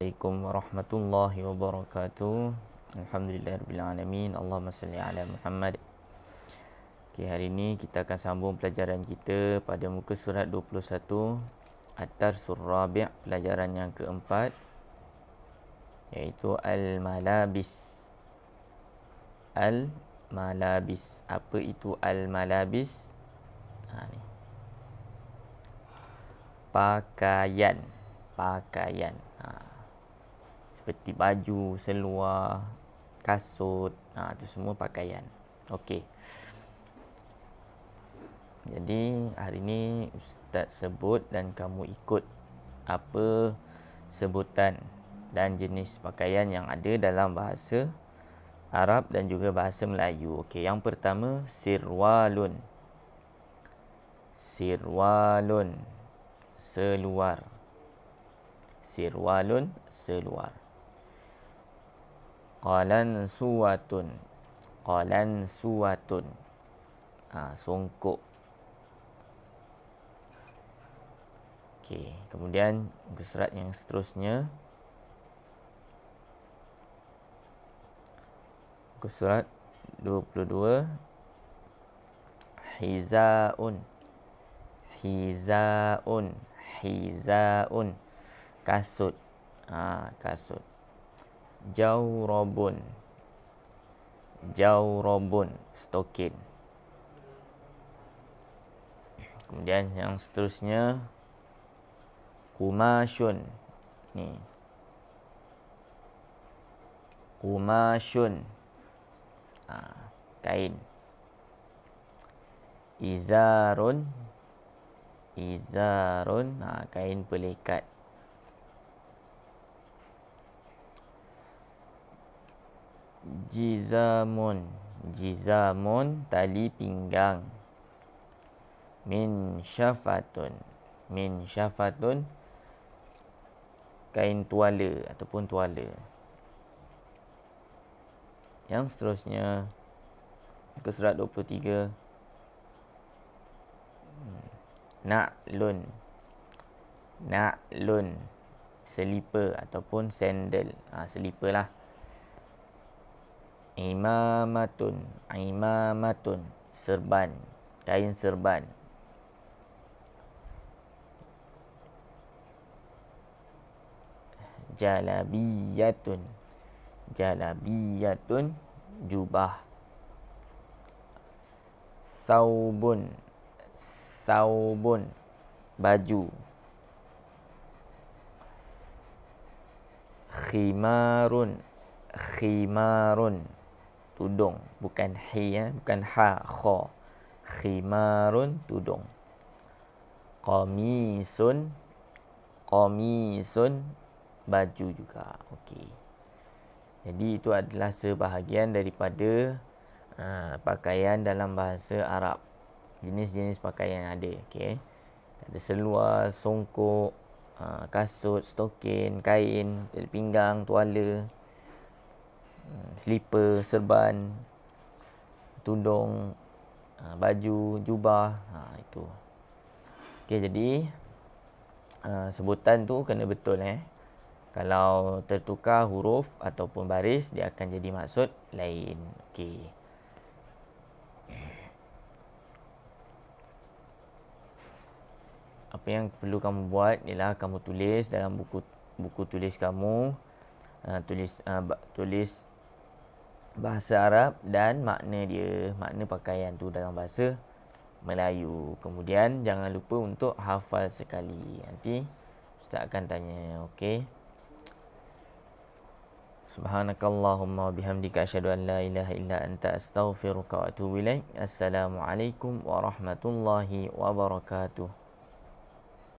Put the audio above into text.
Assalamualaikum warahmatullahi wabarakatuh. Alhamdulillahirabbil alamin. Allahumma salli ala Muhammad. Okey, hari ini kita akan sambung pelajaran kita pada muka surat 21 Atar Surabi' pelajaran yang keempat iaitu al-malabis. Al-malabis. Apa itu al-malabis? Ha ni. Pakaian. Pakaian seperti baju, seluar, kasut, ha, itu semua pakaian. Okey. Jadi hari ini ustaz sebut dan kamu ikut apa sebutan dan jenis pakaian yang ada dalam bahasa Arab dan juga bahasa Melayu. Okey, yang pertama sirwalun. Sirwalun seluar. Sirwalun seluar. Qalan suwatun Qalan suwatun ha, Songkok Okay, kemudian buku surat yang seterusnya buku surat 22 Hizaun Hizaun Hizaun Kasut ha, Kasut jawrobun jawrobun stokin kemudian yang seterusnya kumashun ni kumashun ha, kain izarun izarun ha, kain pelikat jizamun jizamun tali pinggang min syafatun min syafatun kain tuala ataupun tuala yang seterusnya ke surat 23 hmm. na'lun na'lun selipar ataupun sandal ah ha, selipar lah imamatun imamatun serban kain serban jalabiyatun jalabiyatun jubah saubun saubun baju khimarun khimarun tudung bukan hi ya bukan ha kha khimarun tudung qamisun qamisun baju juga okey jadi itu adalah sebahagian daripada uh, pakaian dalam bahasa Arab jenis-jenis pakaian yang ada okey ada seluar songkok uh, kasut stokin kain pinggang tuala Eh, Slipper, serban, tudung, eh, baju, jubah, ha, itu. Okay, jadi eh, sebutan tu kena betul eh. Kalau tertukar huruf ataupun baris, dia akan jadi maksud lain. Okey. Apa yang perlu kamu buat ialah kamu tulis dalam buku buku tulis kamu. Uh, tulis uh, tulis bahasa Arab dan makna dia, makna pakaian tu dalam bahasa Melayu. Kemudian jangan lupa untuk hafal sekali. Nanti ustaz akan tanya. Okey. Subhanakallahumma bihamdika asyhadu an la ilaha illa anta astaghfiruka wa atubu ilaik. Assalamualaikum warahmatullahi wabarakatuh.